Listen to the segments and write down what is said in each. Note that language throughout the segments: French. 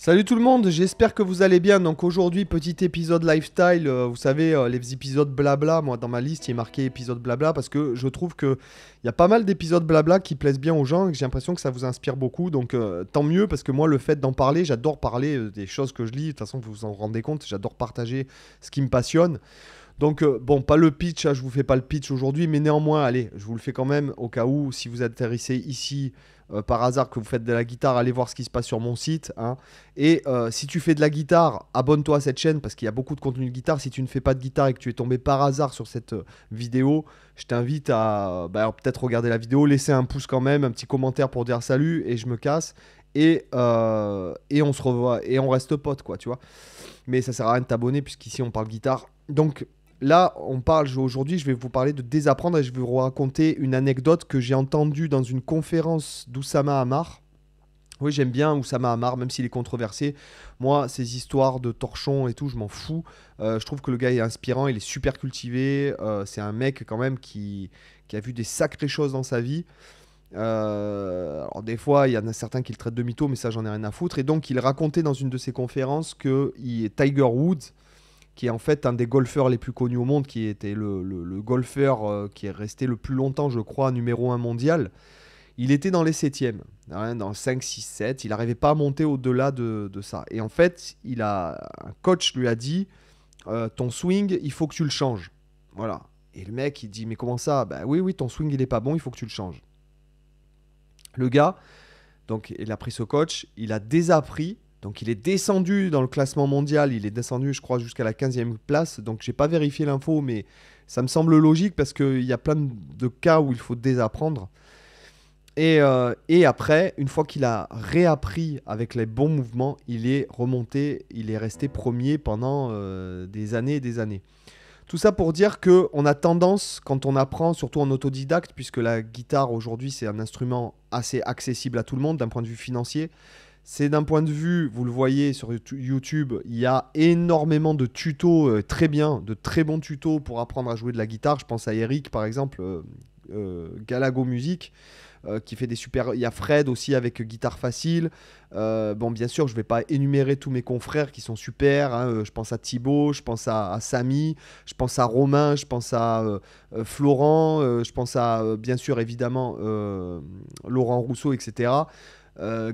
Salut tout le monde, j'espère que vous allez bien. Donc aujourd'hui, petit épisode lifestyle. Euh, vous savez, euh, les épisodes blabla, moi dans ma liste, il est marqué épisode blabla parce que je trouve qu'il y a pas mal d'épisodes blabla qui plaisent bien aux gens et j'ai l'impression que ça vous inspire beaucoup. Donc euh, tant mieux parce que moi, le fait d'en parler, j'adore parler des choses que je lis. De toute façon, vous vous en rendez compte, j'adore partager ce qui me passionne. Donc, bon, pas le pitch, hein, je vous fais pas le pitch aujourd'hui, mais néanmoins, allez, je vous le fais quand même au cas où, si vous atterrissez ici euh, par hasard que vous faites de la guitare, allez voir ce qui se passe sur mon site. Hein. Et euh, si tu fais de la guitare, abonne-toi à cette chaîne parce qu'il y a beaucoup de contenu de guitare. Si tu ne fais pas de guitare et que tu es tombé par hasard sur cette euh, vidéo, je t'invite à bah, peut-être regarder la vidéo, laisser un pouce quand même, un petit commentaire pour dire salut et je me casse. Et, on se revoit et on reste potes, quoi, tu vois. Mais ça sert à rien de t'abonner puisqu'ici on parle guitare. Donc Là, on parle aujourd'hui, je vais vous parler de désapprendre et je vais vous raconter une anecdote que j'ai entendue dans une conférence d'Oussama Hamar. Oui, j'aime bien Oussama Hamar, même s'il est controversé. Moi, ces histoires de torchons et tout, je m'en fous. Euh, je trouve que le gars est inspirant, il est super cultivé. Euh, c'est un mec quand même qui, a vu des sacrées choses dans sa vie. Euh, alors des fois, il y en a certains qui le traitent de mytho, mais ça, j'en ai rien à foutre. Et donc, il racontait dans une de ses conférences que il, Tiger Woods, qui est en fait un des golfeurs les plus connus au monde, qui était le, golfeur euh, qui est resté le plus longtemps, je crois, numéro 1 mondial. Il était dans les septièmes, hein, dans 5, 6, 7. Il n'arrivait pas à monter au-delà de, ça. Et en fait, il a, un coach lui a dit euh, Ton swing, il faut que tu le changes. Voilà. Et le mec, il dit Mais comment ça bah oui, oui, ton swing, il n'est pas bon, il faut que tu le changes. Le gars, donc, il a pris ce coach, il a désappris donc il est descendu dans le classement mondial, il est descendu je crois jusqu'à la 15e place, donc j'ai pas vérifié l'info, mais ça me semble logique parce qu'il y a plein de cas où il faut désapprendre. Euh, et, après, une fois qu'il a réappris avec les bons mouvements, il est remonté, il est resté premier pendant euh, des années et des années. Tout ça pour dire que on a tendance, quand on apprend, surtout en autodidacte, puisque la guitare aujourd'hui c'est un instrument assez accessible à tout le monde d'un point de vue financier, c'est d'un point de vue, vous le voyez sur YouTube, il y a énormément de tutos euh, très bien, de très bons tutos pour apprendre à jouer de la guitare. Je pense à Eric par exemple, euh, euh, Galago Music. qui fait des super. Il y a Fred aussi avec guitare facile. bon, bien sûr, je ne vais pas énumérer tous mes confrères qui sont super. Hein, je pense à Thibaut, je pense à, à, Samy, je pense à Romain, je pense à Florent, je pense à bien sûr évidemment Laurent Rousseau, etc. Euh,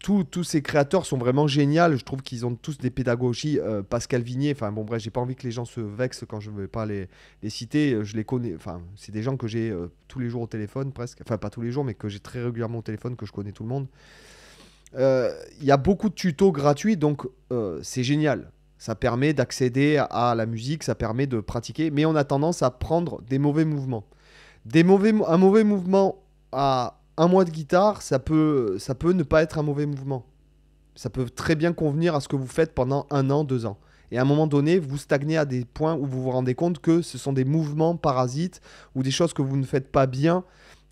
tous ces créateurs sont vraiment géniaux. Je trouve qu'ils ont tous des pédagogies. Euh, Pascal Vignier, enfin bon, bref, j'ai pas envie que les gens se vexent quand je ne vais pas les, citer. Euh, je les connais, enfin, c'est des gens que j'ai tous les jours au téléphone presque. Enfin, pas tous les jours, mais que j'ai très régulièrement au téléphone, que je connais tout le monde. Il y a beaucoup de tutos gratuits, donc c'est génial. Ça permet d'accéder à la musique, ça permet de pratiquer, mais on a tendance à prendre des mauvais mouvements. Des mauvais, un mauvais mouvement à un mois de guitare, ça peut, ça peut ne pas être un mauvais mouvement. Ça peut très bien convenir à ce que vous faites pendant un an, deux ans. Et à un moment donné, vous stagnez à des points où vous vous rendez compte que ce sont des mouvements parasites ou des choses que vous ne faites pas bien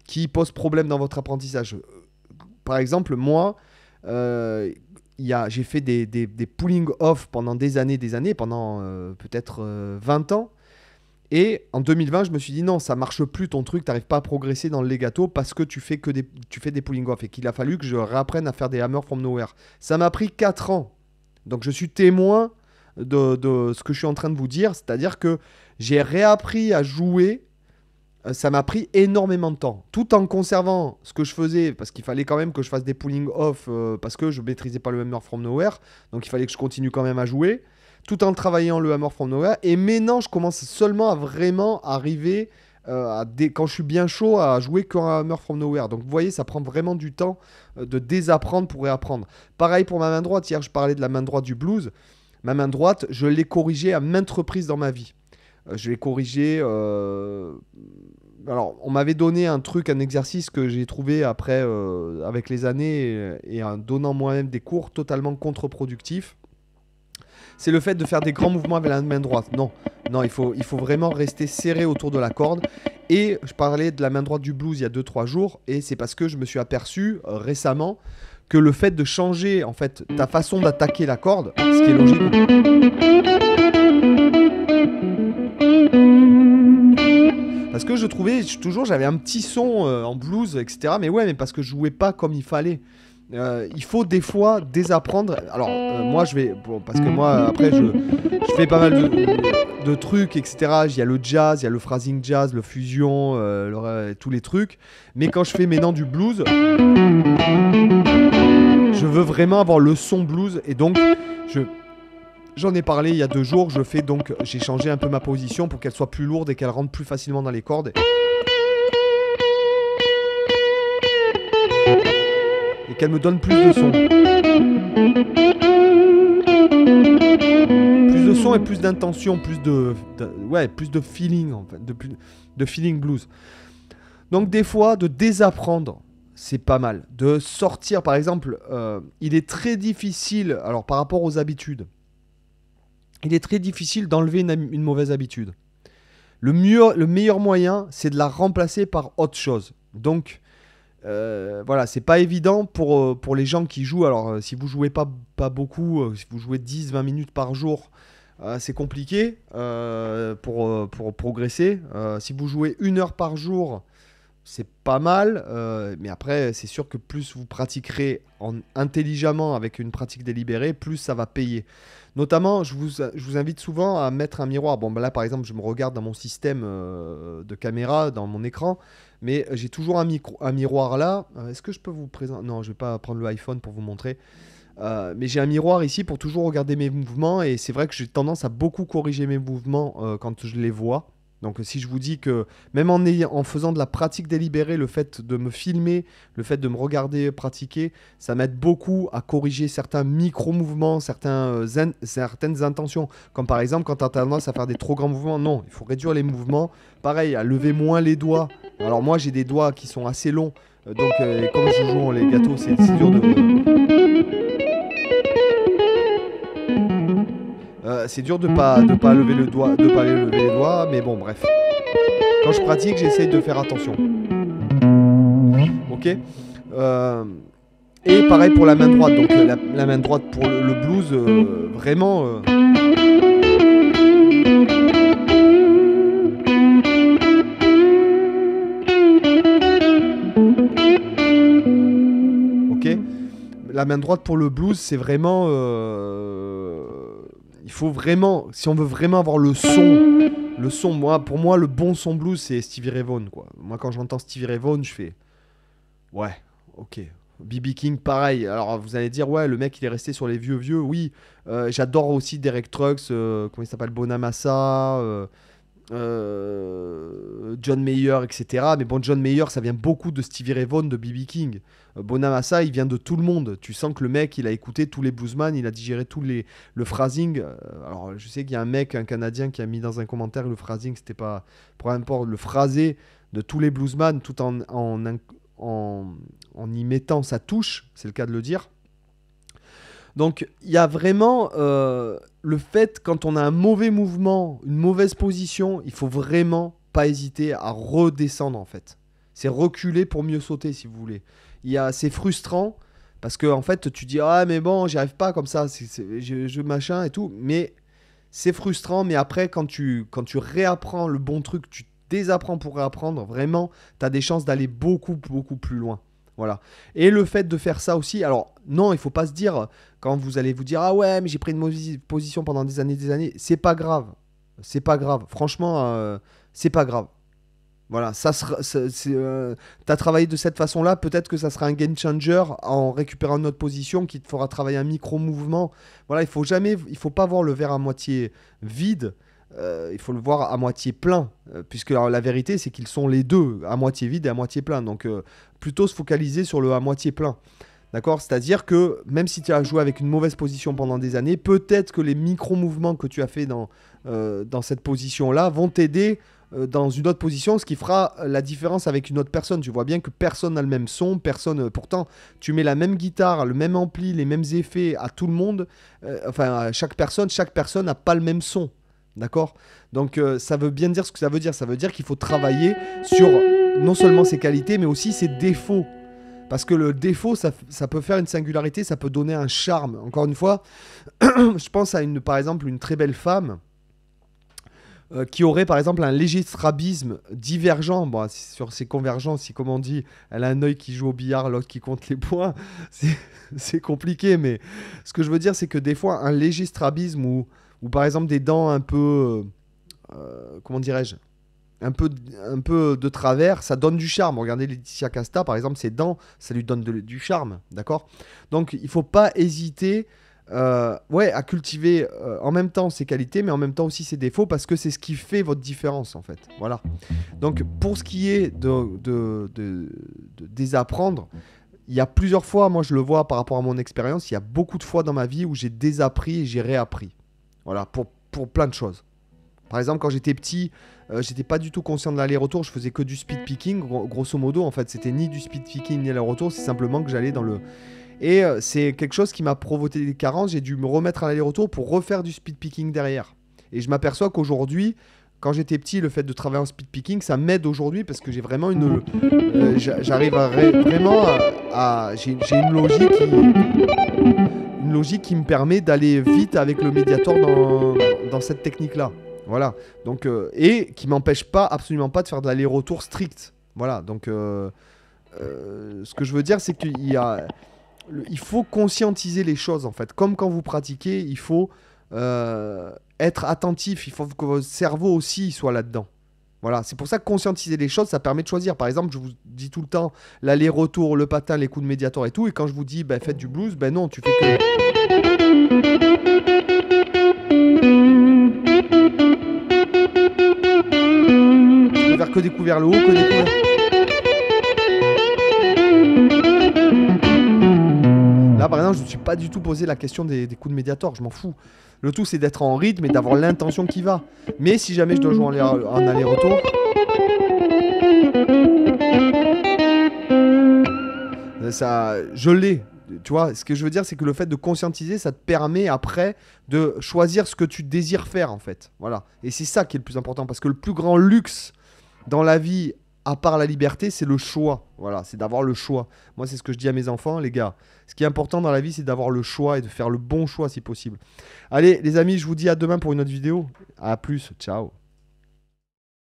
qui posent problème dans votre apprentissage. Par exemple, moi, euh, j'ai fait des, pulling off pendant des années, des années, pendant euh, peut-être 20 euh, ans. Et en 2020, je me suis dit non, ça marche plus ton truc, t'arrives pas à progresser dans le legato parce que tu fais que des, tu fais des pulling off et qu'il a fallu que je réapprenne à faire des hammer from nowhere. Ça m'a pris 4 ans. Donc je suis témoin de, ce que je suis en train de vous dire, c'est-à-dire que j'ai réappris à jouer. Euh, ça m'a pris énormément de temps, tout en conservant ce que je faisais, parce qu'il fallait quand même que je fasse des pulling off, euh, parce que je maîtrisais pas le hammer from nowhere, donc il fallait que je continue quand même à jouer tout en travaillant le Hammer from Nowhere. Et maintenant, je commence seulement à vraiment arriver, euh, à quand je suis bien chaud, à jouer qu'un Hammer from Nowhere. Donc vous voyez, ça prend vraiment du temps euh, de désapprendre pour réapprendre. Pareil pour ma main droite. Hier, je parlais de la main droite du blues. Ma main droite, je l'ai corrigée à maintes reprises dans ma vie. Euh, je l'ai corrigée... Alors, on m'avait donné un truc, un exercice que j'ai trouvé après, avec les années, et, et en donnant moi-même des cours totalement contre-productifs c'est le fait de faire des grands mouvements avec la main droite. Non, non, il faut, il faut vraiment rester serré autour de la corde. Et je parlais de la main droite du blues il y a 2-3 jours, et c'est parce que je me suis aperçu euh, récemment que le fait de changer en fait ta façon d'attaquer la corde, ce qui est logique. Hein. Parce que je trouvais toujours j'avais un petit son euh, en blues etc mais ouais mais parce que je jouais pas comme il fallait euh, il faut des fois désapprendre. Alors, euh, moi, je vais. Bon, parce que moi, après, je, fais pas mal de, trucs, etc. Il y a le jazz, il y a le phrasing jazz, le fusion, euh, tous les trucs. Mais quand je fais mes maintenant du blues, je veux vraiment avoir le son blues. Et donc, J'en ai parlé il y a deux jours, je fais donc j'ai changé un peu ma position pour qu'elle soit plus lourde et qu'elle rentre plus facilement dans les cordes. qu'elle me donne plus de son. Plus de son et plus d'intention, plus de, ouais, plus de feeling de, feeling blues. Donc des fois, de désapprendre, c'est pas mal. De sortir, par exemple, euh, il est très difficile, alors par rapport aux habitudes, il est très difficile d'enlever une, une, mauvaise habitude. Le, mieux, le meilleur moyen, c'est de la remplacer par autre chose. Donc, euh, voilà, c'est pas évident euh, pour, les gens qui jouent. Alors, euh, si vous jouez pas, beaucoup, si vous jouez 10-20 minutes par jour, c'est compliqué pour progresser. si vous jouez une heure par jour, c'est pas mal, euh, mais après, c'est sûr que plus vous pratiquerez intelligemment avec une pratique délibérée, plus ça va payer. Notamment, je vous, invite souvent à mettre un miroir. Bon, ben là, par exemple, je me regarde dans mon système euh, de caméra, dans mon écran, mais j'ai toujours un, miroir là. Euh, est-ce que je peux vous présenter Non, je vais pas prendre le iPhone pour vous montrer. mais j'ai un miroir ici pour toujours regarder mes mouvements et c'est vrai que j'ai tendance à beaucoup corriger mes mouvements quand je les vois. Donc si je vous dis que même en, en faisant de la pratique délibérée, le fait de me filmer, le fait de me regarder pratiquer, ça m'aide beaucoup à corriger certains micro-mouvements, euh, certaines intentions. Comme par exemple quand tu as tendance à faire des trop grands mouvements, non, il faut réduire les mouvements. Pareil, à lever moins les doigts. Alors moi j'ai des doigts qui sont assez longs, euh, donc euh, comme je joue les gâteaux, c'est dur de... c'est dur de pas de pas lever le doigt, de pas lever les doigts, mais bon, bref. Quand je pratique, j'essaye de faire attention. Ok. Euh, et pareil pour la main droite. Donc la, main droite pour le, blues, euh, vraiment. Euh, ok. La main droite pour le blues, c'est vraiment il faut vraiment, si on veut vraiment avoir le son, le son, moi, pour moi, le bon son blues, c'est Stevie Ray Vaughan, quoi. Moi, quand j'entends Stevie Ray Vaughan, je fais, ouais, ok. BB King, pareil. Alors, vous allez dire, ouais, le mec, il est resté sur les vieux vieux. Oui, euh, j'adore aussi Derek Trucks, euh, comment il s'appelle, Bonamassa. Euh, euh, John Mayer, etc. Mais bon, John Mayer, ça vient beaucoup de Stevie Ray Vaughan, de B.B. King. Euh, Bonamassa, il vient de tout le monde. Tu sens que le mec, il a écouté tous les bluesman, il a digéré tous les le phrasing. Euh, alors, je sais qu'il y a un mec, un Canadien, qui a mis dans un commentaire le phrasing, c'était pas pour importe le phrasé de tous les bluesman, tout en en, en, en, en y mettant sa touche, c'est le cas de le dire. Donc il y a vraiment euh, le fait quand on a un mauvais mouvement, une mauvaise position, il faut vraiment pas hésiter à redescendre en fait. C'est reculer pour mieux sauter si vous voulez. Il y a, c'est frustrant parce que en fait tu dis ah mais bon j'arrive arrive pas comme ça, c'est, je, je, machin et tout, mais c'est frustrant. Mais après quand tu quand tu réapprends le bon truc, tu désapprends pour réapprendre, vraiment, tu as des chances d'aller beaucoup beaucoup plus loin. Voilà. Et le fait de faire ça aussi, alors non, il faut pas se dire, quand vous allez vous dire, ah ouais, mais j'ai pris une mauvaise position pendant des années des années, c'est pas grave. C'est pas grave. Franchement, euh, c'est pas grave. Voilà, ça as euh, t'as travaillé de cette façon-là, peut-être que ça sera un game changer en récupérant une autre position qui te fera travailler un micro mouvement. Voilà, il faut jamais, il faut pas voir le verre à moitié vide. Euh, il faut le voir à moitié plein, puisque la vérité c'est qu'ils sont les deux, à moitié vide et à moitié plein. Donc plutôt se focaliser sur le à moitié plein. D'accord C'est-à-dire que même si tu as joué avec une mauvaise position pendant des années, peut-être que les micro-mouvements que tu as fait dans, euh, dans cette position-là vont t'aider euh, dans une autre position, ce qui fera la différence avec une autre personne. Tu vois bien que personne n'a le même son, personne. Euh, pourtant, tu mets la même guitare, le même ampli, les mêmes effets à tout le monde, enfin à chaque personne, chaque personne n'a pas le même son. D'accord Donc ça veut bien dire ce que ça veut dire. Ça veut dire qu'il faut travailler sur non seulement ses qualités, mais aussi ses défauts parce que le défaut, ça, peut faire une singularité, ça peut donner un charme. Encore une fois, je pense à une, par exemple, une très belle femme euh, qui aurait par exemple un léger strabisme divergent bon, sur ses convergences, si comme on dit, elle a un œil qui joue au billard, l'autre qui compte les points, c'est compliqué, mais ce que je veux dire, c'est que des fois, un léger strabisme ou, ou par exemple des dents un peu, euh, euh, comment dirais-je, un peu, un peu de travers, ça donne du charme. Regardez Laetitia Casta, par exemple, ses dents, ça lui donne du charme, d'accord Donc il faut pas hésiter euh, ouais, à cultiver euh, en même temps ses qualités, mais en même temps aussi ses défauts, parce que c'est ce qui fait votre différence, en fait. Voilà. Donc pour ce qui est de, de, désapprendre, il y a plusieurs fois, moi je le vois par rapport à mon expérience, il y a beaucoup de fois dans ma vie où j'ai désappris et j'ai réappris. Voilà, pour, pour plein de choses. Par exemple, quand j'étais petit, euh, j'étais pas du tout conscient de l'aller-retour, je faisais que du speed mm. picking, grosso modo. En fait, c'était ni du speed picking ni l'aller-retour, c'est simplement que j'allais dans le. Et euh, c'est quelque chose qui m'a provoqué des carences, j'ai dû me remettre à l'aller-retour pour refaire du speed picking derrière. Et je m'aperçois qu'aujourd'hui, quand j'étais petit, le fait de travailler en speed picking, ça m'aide aujourd'hui parce que j'ai vraiment une. Euh, j'arrive vraiment à. j'ai une logique qui. Une logique qui me permet d'aller vite avec le médiator dans, dans cette technique-là. Voilà. Donc, euh, et qui m'empêche pas, absolument pas, de faire de l'aller-retour strict. Voilà. Donc, euh, euh, ce que je veux dire, c'est qu'il y a. il faut conscientiser les choses, en fait. Comme quand vous pratiquez, il faut être attentif. Il faut que votre cerveau aussi soit là-dedans. Voilà, c'est pour ça que conscientiser les choses, ça permet de choisir. Par exemple, je vous dis tout le temps l'aller-retour, le patin, les coups de médiator et tout. Et quand je vous dis, ben, faites du blues, ben non, tu fais que. que découvrir le haut, que Là, par exemple, je ne suis pas du tout posé la question des, coups de médiator, je m'en fous. Le tout, c'est d'être en rythme et d'avoir l'intention qui va. Mais si jamais je dois jouer en aller-retour. Ça, je l'ai. Tu vois, ce que je veux dire, c'est que le fait de conscientiser, ça te permet après de choisir ce que tu désires faire, en fait. Voilà. Et c'est ça qui est le plus important, parce que le plus grand luxe dans la vie, à part la liberté, c'est le choix. Voilà, c'est d'avoir le choix. Moi, c'est ce que je dis à mes enfants, les gars. Ce qui est important dans la vie, c'est d'avoir le choix et de faire le bon choix si possible. Allez, les amis, je vous dis à demain pour une autre vidéo. À plus, ciao.